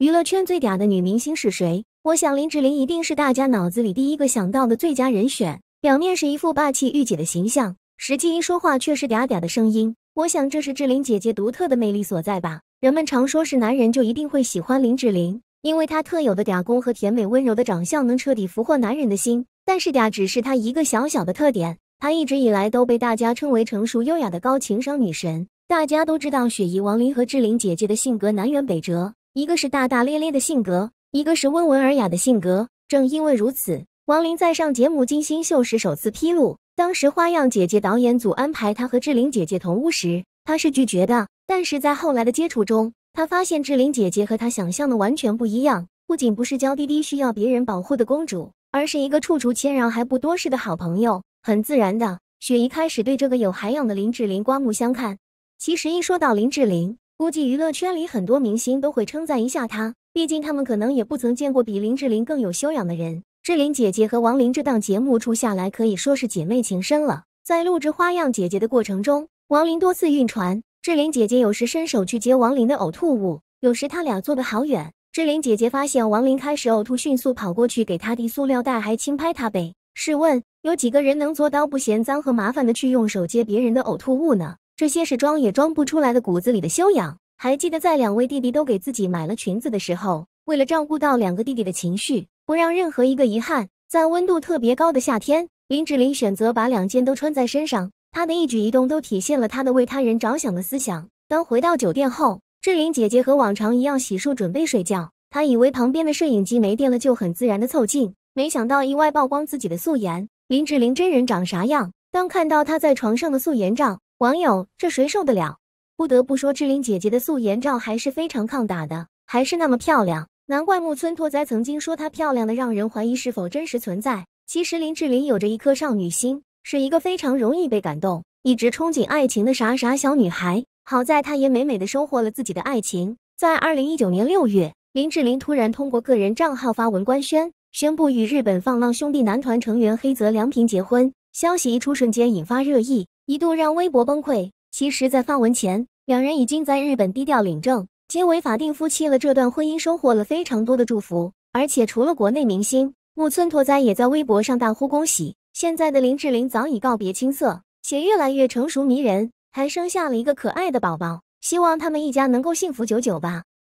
娱乐圈最嗲的女明星是谁？我想林志玲一定是大家脑子里第一个想到的最佳人选。表面是一副霸气御姐的形象，实际一说话却是嗲嗲的声音。我想这是志玲姐姐独特的魅力所在吧。人们常说，是男人就一定会喜欢林志玲，因为她特有的嗲功和甜美温柔的长相，能彻底俘获男人的心。但是嗲只是她一个小小的特点，她一直以来都被大家称为成熟优雅的高情商女神。大家都知道，雪姨王琳和志玲姐姐的性格南辕北辙。一个是大大咧咧的性格，一个是温文尔雅的性格。正因为如此，王林在上节目《金星秀》时首次披露，当时花样姐姐导演组安排他和志玲姐姐同屋时，他是拒绝的。但是在后来的接触中，他发现志玲姐姐和他想象的完全不一样，不仅不是娇滴滴需要别人保护的公主，而是一个处处谦让还不多事的好朋友。很自然的，雪姨开始对这个有涵养的林志玲刮目相看。其实一说到林志玲，估计娱乐圈里很多明星都会称赞一下他，毕竟他们可能也不曾见过比林志玲更有修养的人。志玲姐姐和王林这档节目出下来可以说是姐妹情深了。在录制《花样姐姐》的过程中，王林多次晕船，志玲姐姐有时伸手去接王林的呕吐物，有时他俩坐得好远，志玲姐姐发现王林开始呕吐，迅速跑过去给他递塑料袋，还轻拍他背。试问，有几个人能做到不嫌脏和麻烦的去用手接别人的呕吐物呢？这些是装也装不出来的骨子里的修养。还记得在两位弟弟都给自己买了裙子的时候，为了照顾到两个弟弟的情绪，不让任何一个遗憾，在温度特别高的夏天，林志玲选择把两件都穿在身上。她的一举一动都体现了她的为他人着想的思想。当回到酒店后，志玲姐姐和往常一样洗漱准备睡觉，她以为旁边的摄影机没电了，就很自然的凑近，没想到意外曝光自己的素颜。林志玲真人长啥样？当看到她在床上的素颜照。网友，这谁受得了？不得不说，志玲姐姐的素颜照还是非常抗打的，还是那么漂亮。难怪木村拓哉曾经说她漂亮的让人怀疑是否真实存在。其实林志玲有着一颗少女心，是一个非常容易被感动、一直憧憬爱情的傻傻小女孩。好在她也美美的收获了自己的爱情。在二零一九年六月，林志玲突然通过个人账号发文官宣，宣布与日本放浪兄弟男团成员黑泽良平结婚。消息一出，瞬间引发热议。一度让微博崩溃。其实，在发文前，两人已经在日本低调领证，结为法定夫妻了。这段婚姻收获了非常多的祝福，而且除了国内明星，木村拓哉也在微博上大呼恭喜。现在的林志玲早已告别青涩，且越来越成熟迷人，还生下了一个可爱的宝宝。希望他们一家能够幸福久久吧。